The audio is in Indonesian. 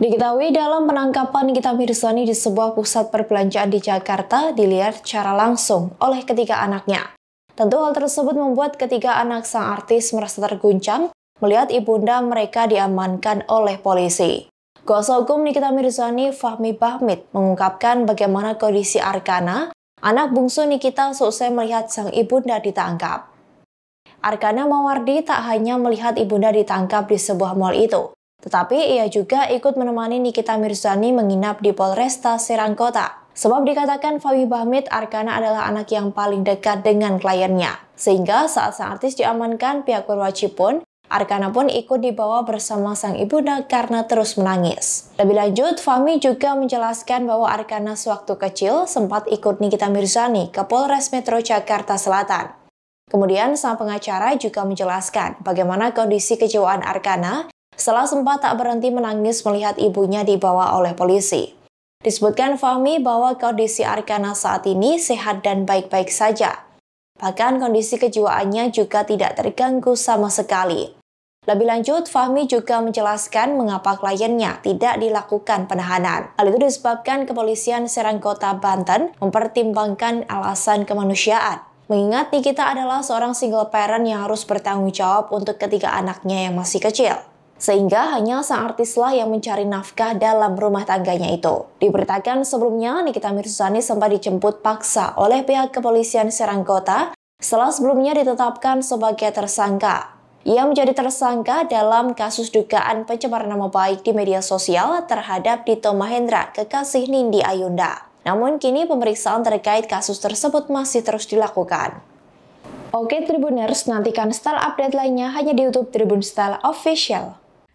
Diketahui dalam penangkapan Nikita Mirzani di sebuah pusat perbelanjaan di Jakarta dilihat secara langsung oleh ketiga anaknya. Tentu hal tersebut membuat ketiga anak sang artis merasa terguncang melihat ibunda mereka diamankan oleh polisi. Kuasa hukum Nikita Mirzani Fahmi Bahmid mengungkapkan bagaimana kondisi Arkana, anak bungsu Nikita selesai melihat sang ibunda ditangkap. Arkana Mawardi tak hanya melihat ibunda ditangkap di sebuah mal itu, tetapi ia juga ikut menemani Nikita Mirzani menginap di Polresta Serang Kota. Sebab dikatakan Fawi Bahmit Arkana adalah anak yang paling dekat dengan kliennya. Sehingga saat sang artis diamankan pihak berwajib pun Arkana pun ikut dibawa bersama sang ibunda karena terus menangis. Lebih lanjut, Fami juga menjelaskan bahwa Arkana sewaktu kecil sempat ikut Nikita Mirzani ke Polres Metro Jakarta Selatan. Kemudian sang pengacara juga menjelaskan bagaimana kondisi kejiwaan Arkana setelah sempat tak berhenti menangis melihat ibunya dibawa oleh polisi. Disebutkan Fahmi bahwa kondisi Arkana saat ini sehat dan baik-baik saja. Bahkan kondisi kejiwaannya juga tidak terganggu sama sekali. Lebih lanjut, Fahmi juga menjelaskan mengapa kliennya tidak dilakukan penahanan. Hal itu disebabkan kepolisian Serang Kota Banten mempertimbangkan alasan kemanusiaan. Mengingat Nikita adalah seorang single parent yang harus bertanggung jawab untuk ketiga anaknya yang masih kecil sehingga hanya sang artislah yang mencari nafkah dalam rumah tangganya itu. Diberitakan sebelumnya, Nikita Mirzani sempat dijemput paksa oleh pihak kepolisian Serang Kota setelah sebelumnya ditetapkan sebagai tersangka. Ia menjadi tersangka dalam kasus dugaan pencemaran nama baik di media sosial terhadap Dito Mahendra, kekasih Nindi Ayunda. Namun kini pemeriksaan terkait kasus tersebut masih terus dilakukan. Oke Tribuners, nantikan style update lainnya hanya di YouTube Tribun Style Official.